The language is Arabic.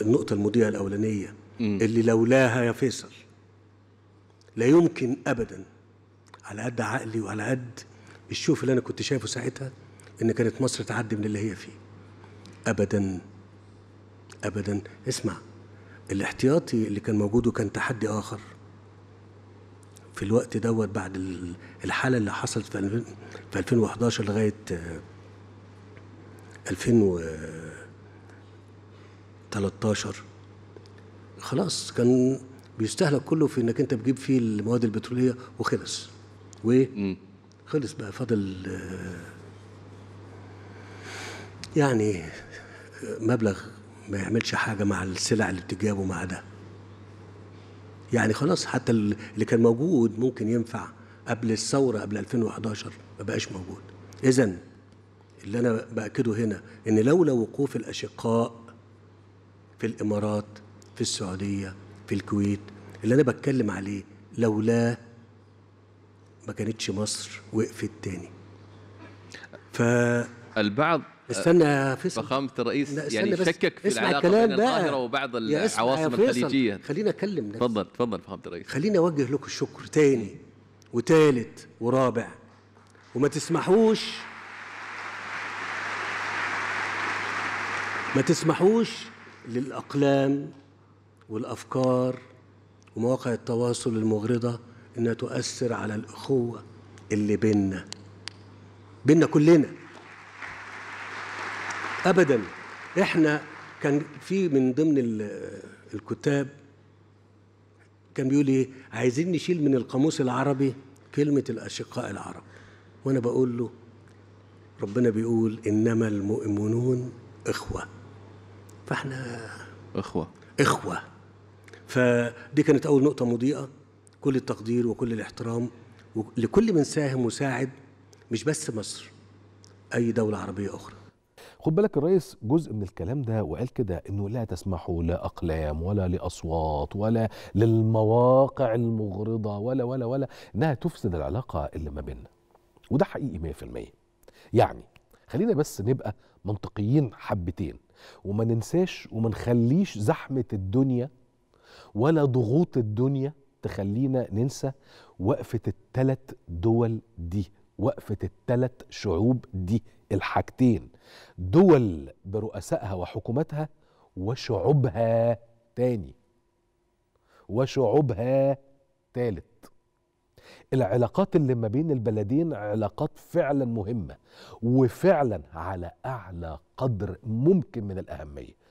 النقطة المضيئة الأولانية م. اللي لولاها يا فيصل لا يمكن أبدا على قد عقلي وعلى قد الشوف اللي أنا كنت شايفه ساعتها إن كانت مصر تعدي من اللي هي فيه أبدا أبدا اسمع الاحتياطي اللي كان موجود وكان تحدي آخر في الوقت دوت بعد الحالة اللي حصلت في 2011 لغاية 2000 آه، 13 خلاص كان بيستهلك كله في انك انت بتجيب فيه المواد البتروليه وخلص وايه خلص بقى فاضل يعني مبلغ ما يعملش حاجه مع السلع اللي بتجابه مع ده يعني خلاص حتى اللي كان موجود ممكن ينفع قبل الثوره قبل 2011 ما بقاش موجود اذا اللي انا باكده هنا ان لولا وقوف الاشقاء في الإمارات في السعودية في الكويت اللي أنا بتكلم عليه لولا ما كانتش مصر وقفت تاني ف البعض استنى آه، فيصل فخامة الرئيس يعني شكك في العلاقة بين القاهرة وبعض العواصم الخليجية خلينا نفسي تفضل تفضل فخامة الرئيس خليني أوجه لكم الشكر تاني وتالت ورابع وما تسمحوش ما تسمحوش للأقلام والأفكار ومواقع التواصل المغرضة إنها تؤثر على الأخوة اللي بيننا بيننا كلنا أبدا إحنا كان في من ضمن الكتاب كان بيقول إيه عايزين نشيل من القاموس العربي كلمة الأشقاء العرب وأنا بقول له ربنا بيقول إنما المؤمنون إخوة فاحنا اخوه اخوه فدي كانت اول نقطه مضيئه كل التقدير وكل الاحترام لكل من ساهم وساعد مش بس مصر اي دوله عربيه اخرى خد بالك الرئيس جزء من الكلام ده وقال كده انه لا تسمحوا لاقلام ولا لاصوات ولا للمواقع المغرضه ولا ولا ولا انها تفسد العلاقه اللي ما بيننا وده حقيقي 100% يعني خلينا بس نبقى منطقيين حبتين وما ننساش وما نخليش زحمة الدنيا ولا ضغوط الدنيا تخلينا ننسى وقفة التلت دول دي وقفة التلت شعوب دي الحاجتين دول برؤسائها وحكوماتها وشعوبها تاني وشعوبها تالت العلاقات اللي ما بين البلدين علاقات فعلا مهمه وفعلا على اعلى قدر ممكن من الاهميه